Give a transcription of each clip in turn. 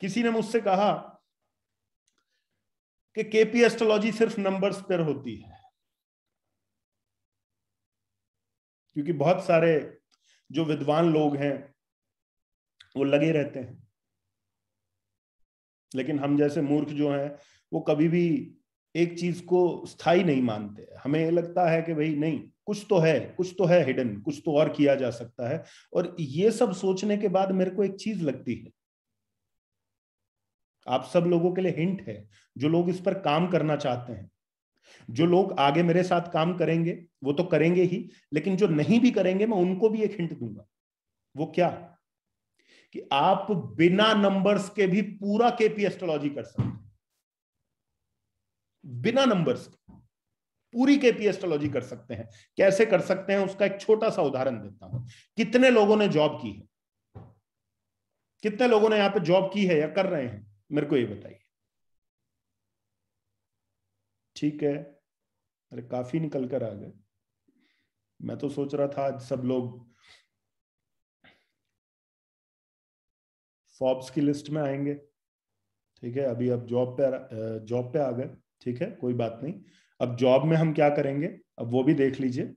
किसी ने मुझसे कहा कि केपी एस्ट्रोलॉजी सिर्फ नंबर्स पर होती है क्योंकि बहुत सारे जो विद्वान लोग हैं वो लगे रहते हैं लेकिन हम जैसे मूर्ख जो हैं वो कभी भी एक चीज को स्थाई नहीं मानते हमें लगता है कि भाई नहीं कुछ तो है कुछ तो है हिडन कुछ तो और किया जा सकता है और ये सब सोचने के बाद मेरे को एक चीज लगती है आप सब लोगों के लिए हिंट है जो लोग इस पर काम करना चाहते हैं जो लोग आगे मेरे साथ काम करेंगे वो तो करेंगे ही लेकिन जो नहीं भी करेंगे मैं उनको भी एक हिंट दूंगा वो क्या कि आप बिना नंबर्स के भी पूरा केपी एस्ट्रोलॉजी कर सकते हैं बिना नंबर्स के पूरी केपी एस्ट्रोलॉजी कर सकते हैं कैसे कर सकते हैं उसका एक छोटा सा उदाहरण देता हूं कितने लोगों ने जॉब की है कितने लोगों ने यहां पे जॉब की है या कर रहे हैं मेरे को ये बताइए ठीक है अरे काफी निकल कर आ गए मैं तो सोच रहा था आज सब लोग फॉब्स की लिस्ट में आएंगे ठीक है अभी अब जॉब पे जॉब पे आ गए ठीक है कोई बात नहीं अब जॉब में हम क्या करेंगे अब वो भी देख लीजिए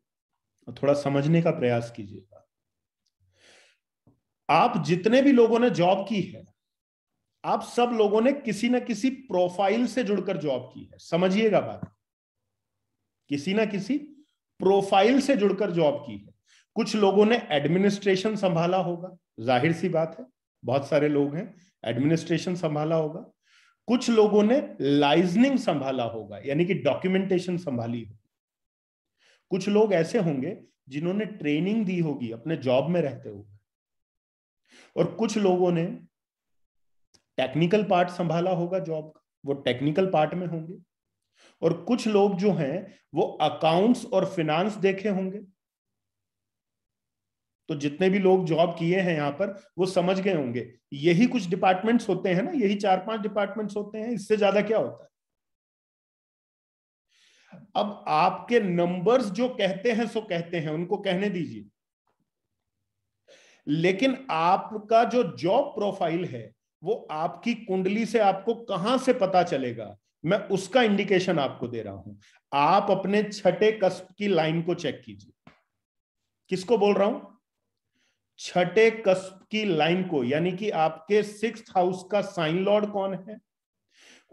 और थोड़ा समझने का प्रयास कीजिएगा आप जितने भी लोगों ने जॉब की है आप सब लोगों ने किसी ना किसी प्रोफाइल से जुड़कर जॉब की है समझिएगा बात किसी ना किसी प्रोफाइल से जुड़कर जॉब की है कुछ लोगों ने एडमिनिस्ट्रेशन संभाला होगा जाहिर सी बात है बहुत सारे लोग हैं एडमिनिस्ट्रेशन संभाला होगा कुछ लोगों ने लाइजनिंग संभाला होगा यानी कि डॉक्यूमेंटेशन संभाली होगी कुछ लोग ऐसे होंगे जिन्होंने ट्रेनिंग दी होगी अपने जॉब में रहते हुए और कुछ लोगों ने टेक्निकल पार्ट संभाला होगा जॉब का वो टेक्निकल पार्ट में होंगे और कुछ लोग जो हैं वो अकाउंट्स और फिनांस देखे होंगे तो जितने भी लोग जॉब किए हैं यहां पर वो समझ गए होंगे यही कुछ डिपार्टमेंट्स होते हैं ना यही चार पांच डिपार्टमेंट्स होते हैं इससे ज्यादा क्या होता है अब आपके नंबर्स जो कहते हैं सो कहते हैं उनको कहने दीजिए लेकिन आपका जो जॉब प्रोफाइल है वो आपकी कुंडली से आपको कहां से पता चलेगा मैं उसका इंडिकेशन आपको दे रहा हूं आप अपने छठे कस्प की लाइन को चेक कीजिए किसको बोल रहा हूं छठे कस्प की लाइन को यानी कि आपके सिक्स हाउस का साइन लॉर्ड कौन है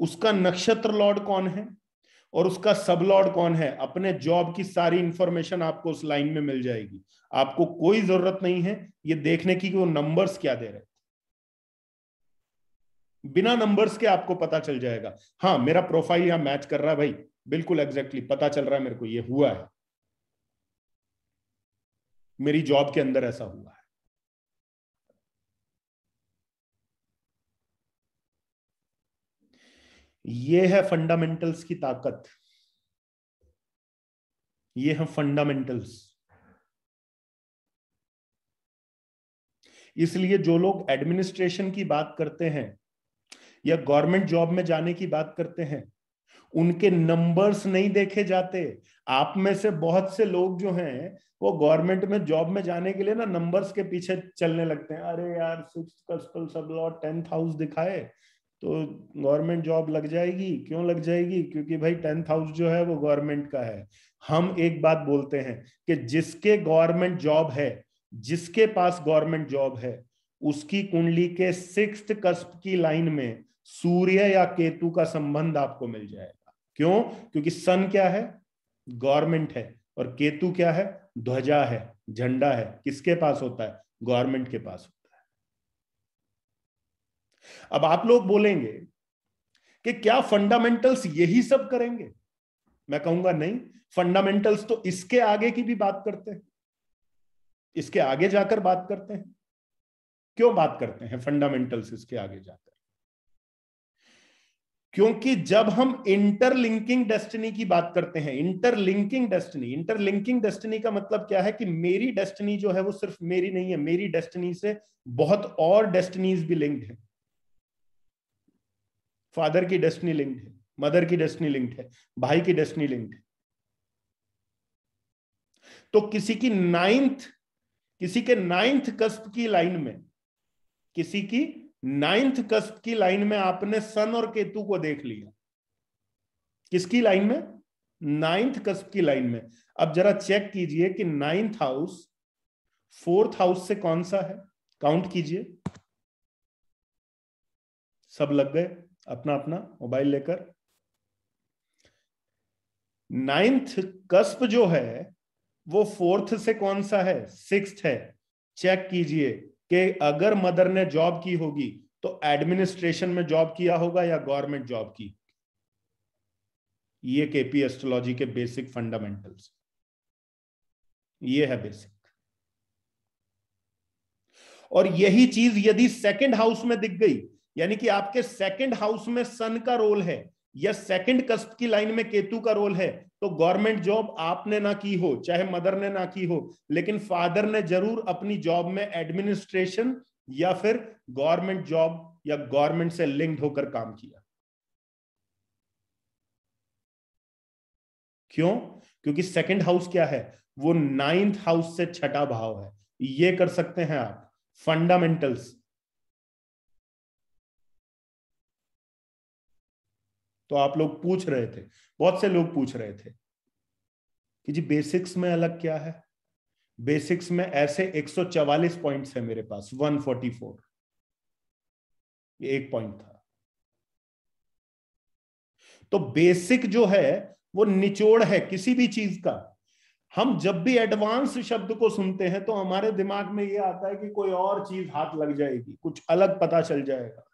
उसका नक्षत्र लॉर्ड कौन है और उसका सब लॉर्ड कौन है अपने जॉब की सारी इंफॉर्मेशन आपको उस लाइन में मिल जाएगी आपको कोई जरूरत नहीं है ये देखने की कि वो नंबर्स क्या दे रहे हैं बिना नंबर्स के आपको पता चल जाएगा हाँ मेरा प्रोफाइल यहां मैच कर रहा है भाई बिल्कुल एग्जैक्टली exactly, पता चल रहा है मेरे को ये हुआ है मेरी जॉब के अंदर ऐसा हुआ है ये है फंडामेंटल्स की ताकत ये है फंडामेंटल्स इसलिए जो लोग एडमिनिस्ट्रेशन की बात करते हैं या गवर्नमेंट जॉब में जाने की बात करते हैं उनके नंबर्स नहीं देखे जाते आप में से बहुत से लोग जो हैं वो गवर्नमेंट में जॉब में जाने के लिए ना नंबर्स के पीछे चलने लगते हैं अरे यार सिक्स सब लॉ टेंथ हाउस दिखाए तो गवर्नमेंट जॉब लग जाएगी क्यों लग जाएगी क्योंकि भाई टेंथ हाउस जो है वो गवर्नमेंट का है हम एक बात बोलते हैं कि जिसके गवर्नमेंट जॉब है जिसके पास गवर्नमेंट जॉब है उसकी कुंडली के सिक्स कस्प की लाइन में सूर्य या केतु का संबंध आपको मिल जाएगा क्यों क्योंकि सन क्या है गवर्नमेंट है और केतु क्या है ध्वजा है झंडा है किसके पास होता है गवर्नमेंट के पास होता है अब आप लोग बोलेंगे कि क्या फंडामेंटल्स यही सब करेंगे मैं कहूंगा नहीं फंडामेंटल्स तो इसके आगे की भी बात करते हैं इसके आगे जाकर बात करते हैं क्यों बात करते हैं फंडामेंटल्स इसके आगे जाकर क्योंकि जब हम इंटरलिंकिंग डेस्टिनी की बात करते हैं इंटरलिंकिंग डेस्टिनी इंटरलिंकिंग डेस्टिनी का मतलब क्या है कि मेरी डेस्टिनी जो है वो सिर्फ मेरी नहीं है मेरी डेस्टिनी से बहुत और डेस्टिनीज भी लिंक्ड है फादर की डेस्टिनी लिंक्ड है मदर की डेस्टिनी लिंक्ड है भाई की डेस्टिनी लिंक्ड है तो किसी की नाइन्थ किसी के नाइन्थ कस्ब की लाइन में किसी की नाइन्थ कस्ट की लाइन में आपने सन और केतु को देख लिया किसकी लाइन में नाइन्थ कस्ट की लाइन में अब जरा चेक कीजिए कि नाइन्थ हाउस फोर्थ हाउस से कौन सा है काउंट कीजिए सब लग गए अपना अपना मोबाइल लेकर नाइन्थ कस्प जो है वो फोर्थ से कौन सा है सिक्स है चेक कीजिए कि अगर मदर ने जॉब की होगी तो एडमिनिस्ट्रेशन में जॉब किया होगा या गवर्नमेंट जॉब की ये केपी एस्ट्रोलॉजी के बेसिक फंडामेंटल्स ये है बेसिक और यही चीज यदि सेकंड हाउस में दिख गई यानी कि आपके सेकंड हाउस में सन का रोल है या सेकंड कस्ट की लाइन में केतु का रोल है तो गवर्नमेंट जॉब आपने ना की हो चाहे मदर ने ना की हो लेकिन फादर ने जरूर अपनी जॉब में एडमिनिस्ट्रेशन या फिर गवर्नमेंट जॉब या गवर्नमेंट से लिंक्ड होकर काम किया क्यों क्योंकि सेकंड हाउस क्या है वो नाइन्थ हाउस से छठा भाव है ये कर सकते हैं आप फंडामेंटल्स तो आप लोग पूछ रहे थे बहुत से लोग पूछ रहे थे कि जी बेसिक्स में अलग क्या है बेसिक्स में ऐसे 144 पॉइंट्स है मेरे पास 144 ये एक पॉइंट था तो बेसिक जो है वो निचोड़ है किसी भी चीज का हम जब भी एडवांस शब्द को सुनते हैं तो हमारे दिमाग में ये आता है कि कोई और चीज हाथ लग जाएगी कुछ अलग पता चल जाएगा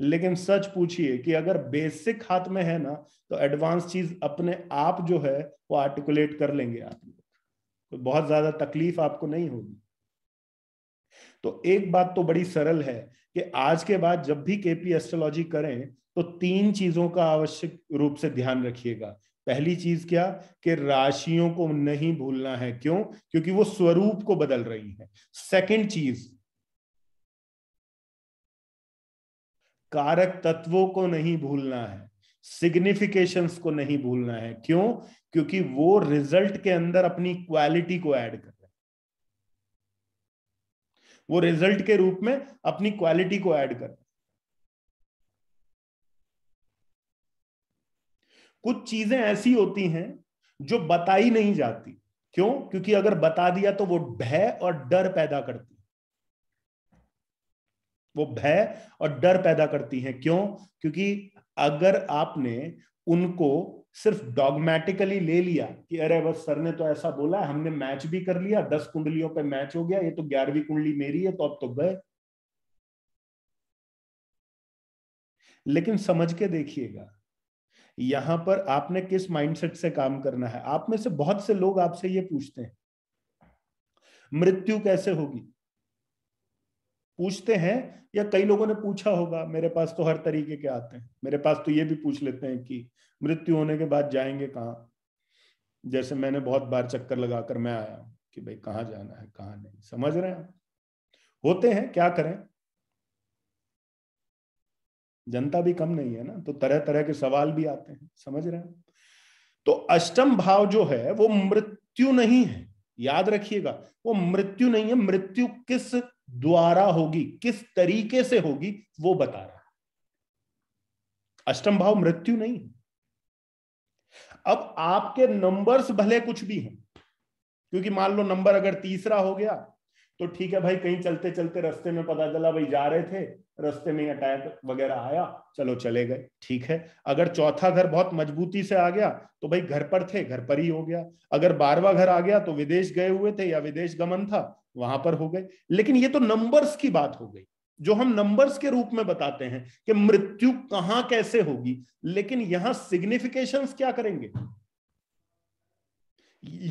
लेकिन सच पूछिए कि अगर बेसिक हाथ में है ना तो एडवांस चीज अपने आप जो है वो आर्टिकुलेट कर लेंगे आप तो बहुत ज्यादा तकलीफ आपको नहीं होगी तो एक बात तो बड़ी सरल है कि आज के बाद जब भी केपी एस्ट्रोलॉजी करें तो तीन चीजों का आवश्यक रूप से ध्यान रखिएगा पहली चीज क्या कि राशियों को नहीं भूलना है क्यों क्योंकि वो स्वरूप को बदल रही है सेकंड चीज कारक तत्वों को नहीं भूलना है सिग्निफिकेशंस को नहीं भूलना है क्यों क्योंकि वो रिजल्ट के अंदर अपनी क्वालिटी को ऐड कर रहे हैं वो रिजल्ट के रूप में अपनी क्वालिटी को ऐड कर रहे कुछ चीजें ऐसी होती हैं जो बताई नहीं जाती क्यों क्योंकि अगर बता दिया तो वो भय और डर पैदा करती वो भय और डर पैदा करती हैं क्यों क्योंकि अगर आपने उनको सिर्फ डॉगमेटिकली ले लिया कि अरे बस सर ने तो ऐसा बोला हमने मैच भी कर लिया दस कुंडलियों पे मैच हो गया ये तो ग्यारहवीं कुंडली मेरी है तो अब तो गए लेकिन समझ के देखिएगा यहां पर आपने किस माइंडसेट से काम करना है आप में से बहुत से लोग आपसे ये पूछते हैं मृत्यु कैसे होगी पूछते हैं या कई लोगों ने पूछा होगा मेरे पास तो हर तरीके के आते हैं मेरे पास तो ये भी पूछ लेते हैं कि मृत्यु होने के बाद जाएंगे कहाँ जैसे मैंने बहुत बार चक्कर लगाकर मैं आया हूं कि भाई कहाँ जाना है कहाँ नहीं समझ रहे हैं होते हैं क्या करें जनता भी कम नहीं है ना तो तरह तरह के सवाल भी आते हैं समझ रहे हैं तो अष्टम भाव जो है वो मृत्यु नहीं है याद रखिएगा वो मृत्यु नहीं है मृत्यु किस द्वारा होगी किस तरीके से होगी वो बता रहा अष्टम भाव मृत्यु नहीं है अब आपके नंबर्स भले कुछ भी हैं क्योंकि मान लो नंबर अगर तीसरा हो गया तो ठीक है भाई कहीं चलते चलते रास्ते में पता चला भाई जा रहे थे रास्ते में अटैक वगैरह आया चलो चले गए ठीक है अगर चौथा घर बहुत मजबूती से आ गया तो भाई घर पर थे घर पर ही हो गया अगर बारवा घर आ गया तो विदेश गए हुए थे या विदेश गमन था वहां पर हो गए लेकिन ये तो नंबर्स की बात हो गई जो हम नंबर्स के रूप में बताते हैं कि मृत्यु कहां कैसे होगी लेकिन यहां सिग्निफिकेशंस क्या करेंगे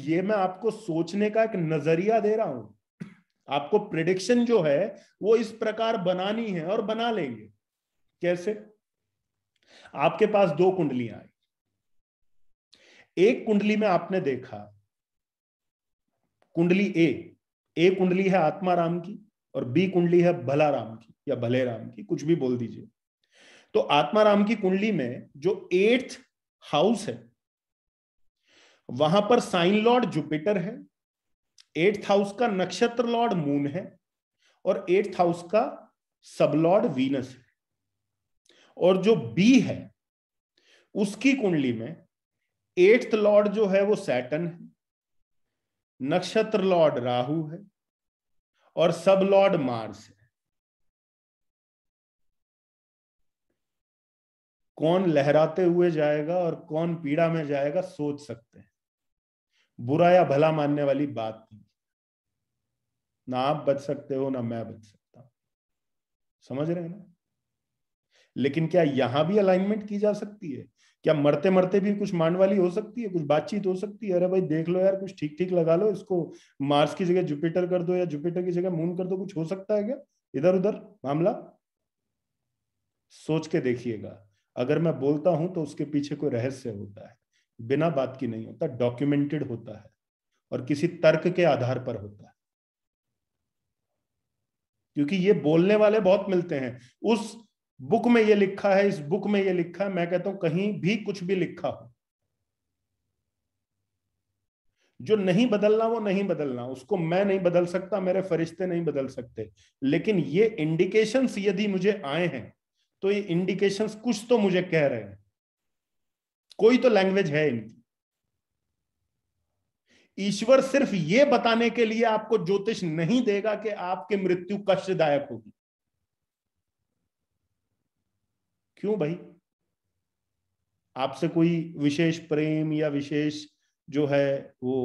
ये मैं आपको सोचने का एक नजरिया दे रहा हूं आपको प्रिडिक्शन जो है वो इस प्रकार बनानी है और बना लेंगे कैसे आपके पास दो कुंडलियां आई एक कुंडली में आपने देखा कुंडली ए ए कुंडली है आत्मा राम की और बी कुंडली है भला राम की या भले राम की कुछ भी बोल दीजिए तो आत्मा राम की कुंडली में जो एट्थ हाउस है वहां पर साइन लॉर्ड जुपिटर है एट्थ हाउस का नक्षत्र लॉर्ड मून है और एट्थ हाउस का सब लॉर्ड वीनस है और जो बी है उसकी कुंडली में एट्थ लॉर्ड जो है वो सैटन है नक्षत्र लॉर्ड राहु है और सब लॉर्ड मार्स है कौन लहराते हुए जाएगा और कौन पीड़ा में जाएगा सोच सकते हैं बुरा या भला मानने वाली बात नहीं ना आप बच सकते हो ना मैं बच सकता हूं समझ रहे हैं ना लेकिन क्या यहां भी अलाइनमेंट की जा सकती है क्या मरते मरते भी कुछ वाली हो सकती है कुछ बातचीत हो सकती है अरे भाई देख लो यार कुछ ठीक ठीक लगा लो इसको मार्स की जगह जुपिटर कर दो या जुपिटर की जगह मून कर दो कुछ हो सकता है क्या इधर उधर मामला सोच के देखिएगा अगर मैं बोलता हूं तो उसके पीछे कोई रहस्य होता है बिना बात की नहीं होता डॉक्यूमेंटेड होता है और किसी तर्क के आधार पर होता है क्योंकि ये बोलने वाले बहुत मिलते हैं उस बुक में ये लिखा है इस बुक में ये लिखा है मैं कहता हूं कहीं भी कुछ भी लिखा हो जो नहीं बदलना वो नहीं बदलना उसको मैं नहीं बदल सकता मेरे फरिश्ते नहीं बदल सकते लेकिन ये इंडिकेशंस यदि मुझे आए हैं तो ये इंडिकेशंस कुछ तो मुझे कह रहे हैं कोई तो लैंग्वेज है इनकी ईश्वर सिर्फ ये बताने के लिए आपको ज्योतिष नहीं देगा कि आपकी मृत्यु कष्टदायक होगी क्यों भाई आपसे कोई विशेष प्रेम या विशेष जो है वो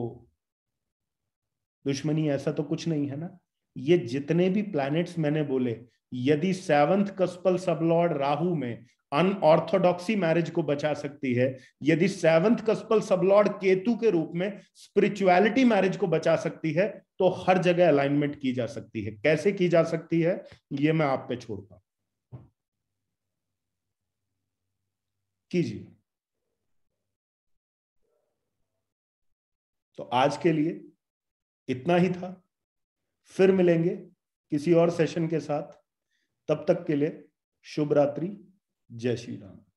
दुश्मनी ऐसा तो कुछ नहीं है ना ये जितने भी प्लैनेट्स मैंने बोले यदि सेवंथ कस्पल सबलॉर्ड राहु में अनऑर्थोडॉक्सी मैरिज को बचा सकती है यदि सेवंथ कस्पल सबलॉर्ड केतु के रूप में स्पिरिचुअलिटी मैरिज को बचा सकती है तो हर जगह अलाइनमेंट की जा सकती है कैसे की जा सकती है ये मैं आप पे छोड़ता हूं कीजिए तो आज के लिए इतना ही था फिर मिलेंगे किसी और सेशन के साथ तब तक के लिए शुभ रात्रि जय श्री राम